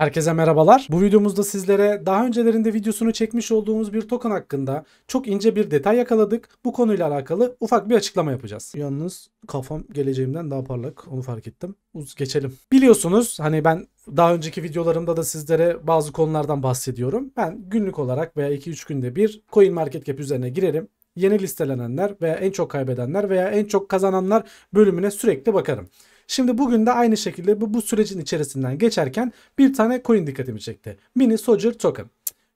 Herkese merhabalar. Bu videomuzda sizlere daha öncelerinde videosunu çekmiş olduğumuz bir token hakkında çok ince bir detay yakaladık. Bu konuyla alakalı ufak bir açıklama yapacağız. Yalnız kafam geleceğimden daha parlak onu fark ettim. Uz geçelim. Biliyorsunuz hani ben daha önceki videolarımda da sizlere bazı konulardan bahsediyorum. Ben günlük olarak veya 2-3 günde bir coin market cap üzerine girerim yeni listelenenler veya en çok kaybedenler veya en çok kazananlar bölümüne sürekli bakarım. Şimdi bugün de aynı şekilde bu, bu sürecin içerisinden geçerken bir tane coin dikkatimi çekti. Mini Soldier Token.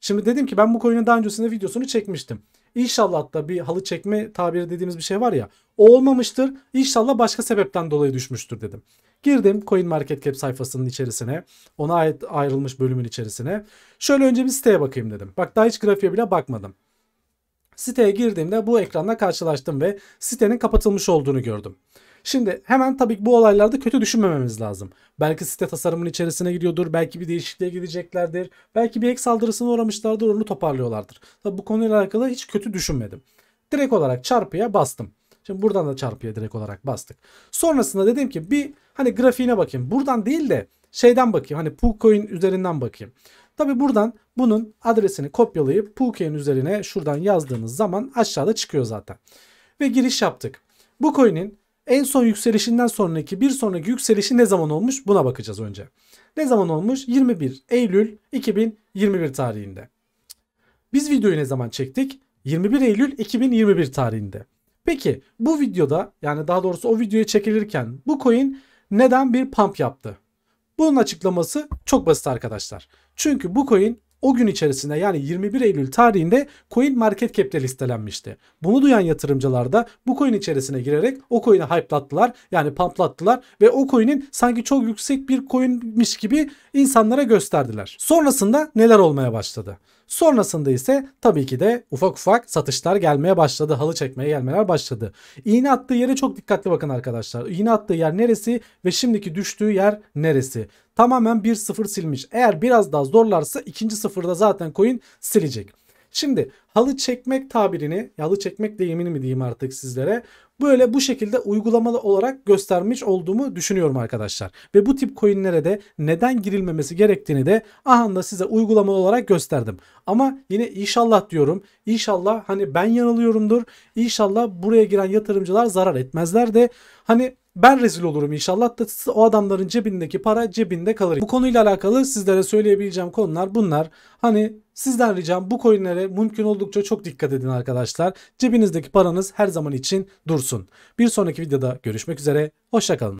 Şimdi dedim ki ben bu coin'in daha öncesinde videosunu çekmiştim. İnşallah da bir halı çekme tabiri dediğimiz bir şey var ya. O olmamıştır. İnşallah başka sebepten dolayı düşmüştür dedim. Girdim Coin Market Cap sayfasının içerisine. Ona ait ayrılmış bölümün içerisine. Şöyle önce bir siteye bakayım dedim. Bak daha hiç grafiğe bile bakmadım. Siteye girdiğimde bu ekranla karşılaştım ve sitenin kapatılmış olduğunu gördüm. Şimdi hemen tabii ki bu olaylarda kötü düşünmememiz lazım. Belki site tasarımının içerisine gidiyordur. Belki bir değişikliğe gideceklerdir. Belki bir ek saldırısına uğramışlardır. Onu toparlıyorlardır. Tabii bu konuyla alakalı hiç kötü düşünmedim. Direkt olarak çarpıya bastım. Şimdi buradan da çarpıya direkt olarak bastık. Sonrasında dedim ki bir hani grafiğine bakayım. Buradan değil de şeyden bakayım. Hani Poolcoin üzerinden bakayım. Tabi buradan bunun adresini kopyalayıp Poolcoin üzerine şuradan yazdığınız zaman aşağıda çıkıyor zaten. Ve giriş yaptık. Bu coin'in en son yükselişinden sonraki bir sonraki yükselişi ne zaman olmuş buna bakacağız önce. Ne zaman olmuş? 21 Eylül 2021 tarihinde. Biz videoyu ne zaman çektik? 21 Eylül 2021 tarihinde. Peki bu videoda yani daha doğrusu o videoya çekilirken bu coin neden bir pump yaptı? Bunun açıklaması çok basit arkadaşlar. Çünkü bu coin o gün içerisinde yani 21 Eylül tarihinde coin market cap'te listelenmişti. Bunu duyan yatırımcılar da bu coin içerisine girerek o coin'i hype'lattılar yani pamplattılar ve o coin'in sanki çok yüksek bir coin'miş gibi insanlara gösterdiler. Sonrasında neler olmaya başladı? Sonrasında ise tabii ki de ufak ufak satışlar gelmeye başladı. Halı çekmeye gelmeler başladı. İğne attığı yere çok dikkatli bakın arkadaşlar. İğne attığı yer neresi ve şimdiki düştüğü yer neresi? tamamen 1-0 silmiş. Eğer biraz daha zorlarsa ikinci sıfırda zaten coin silecek. Şimdi halı çekmek tabirini, halı çekmek deyimini mi diyeyim artık sizlere böyle bu şekilde uygulamalı olarak göstermiş olduğumu düşünüyorum arkadaşlar. Ve bu tip coinlere de neden girilmemesi gerektiğini de ahanda size uygulamalı olarak gösterdim. Ama yine inşallah diyorum. İnşallah hani ben yanılıyorumdur. İnşallah buraya giren yatırımcılar zarar etmezler de hani ben rezil olurum inşallah da o adamların cebindeki para cebinde kalır. Bu konuyla alakalı sizlere söyleyebileceğim konular bunlar. Hani sizden ricam bu coinlere mümkün oldukça çok dikkat edin arkadaşlar. Cebinizdeki paranız her zaman için dursun. Bir sonraki videoda görüşmek üzere. Hoşçakalın.